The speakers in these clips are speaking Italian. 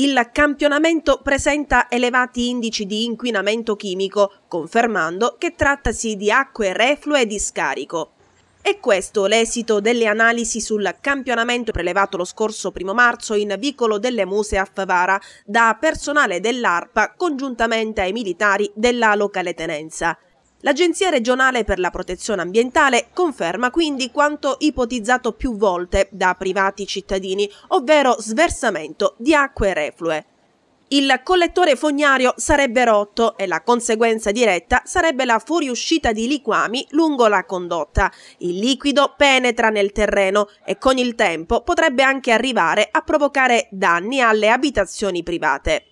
il campionamento presenta elevati indici di inquinamento chimico, confermando che trattasi di acque reflue di scarico. È questo l'esito delle analisi sul campionamento prelevato lo scorso 1 marzo in vicolo delle Muse a Favara da personale dell'ARPA congiuntamente ai militari della locale tenenza. L'Agenzia regionale per la protezione ambientale conferma quindi quanto ipotizzato più volte da privati cittadini, ovvero sversamento di acque reflue. Il collettore fognario sarebbe rotto e la conseguenza diretta sarebbe la fuoriuscita di liquami lungo la condotta. Il liquido penetra nel terreno e con il tempo potrebbe anche arrivare a provocare danni alle abitazioni private.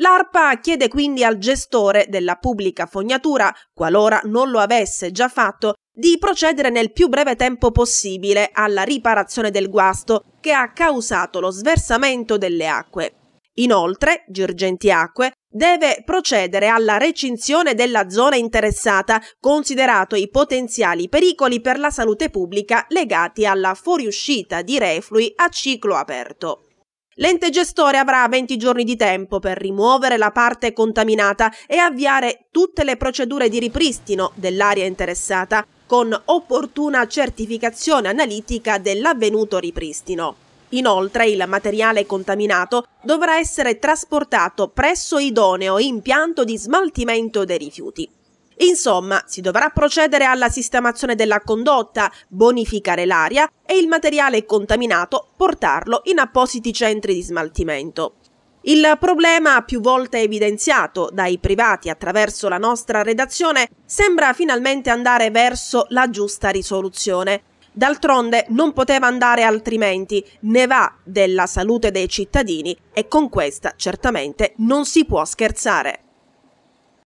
L'ARPA chiede quindi al gestore della pubblica fognatura, qualora non lo avesse già fatto, di procedere nel più breve tempo possibile alla riparazione del guasto che ha causato lo sversamento delle acque. Inoltre, Girgentiacque deve procedere alla recinzione della zona interessata, considerato i potenziali pericoli per la salute pubblica legati alla fuoriuscita di reflui a ciclo aperto. L'ente gestore avrà 20 giorni di tempo per rimuovere la parte contaminata e avviare tutte le procedure di ripristino dell'area interessata con opportuna certificazione analitica dell'avvenuto ripristino. Inoltre il materiale contaminato dovrà essere trasportato presso idoneo impianto di smaltimento dei rifiuti. Insomma, si dovrà procedere alla sistemazione della condotta, bonificare l'aria e il materiale contaminato portarlo in appositi centri di smaltimento. Il problema, più volte evidenziato dai privati attraverso la nostra redazione, sembra finalmente andare verso la giusta risoluzione. D'altronde non poteva andare altrimenti, ne va della salute dei cittadini e con questa certamente non si può scherzare.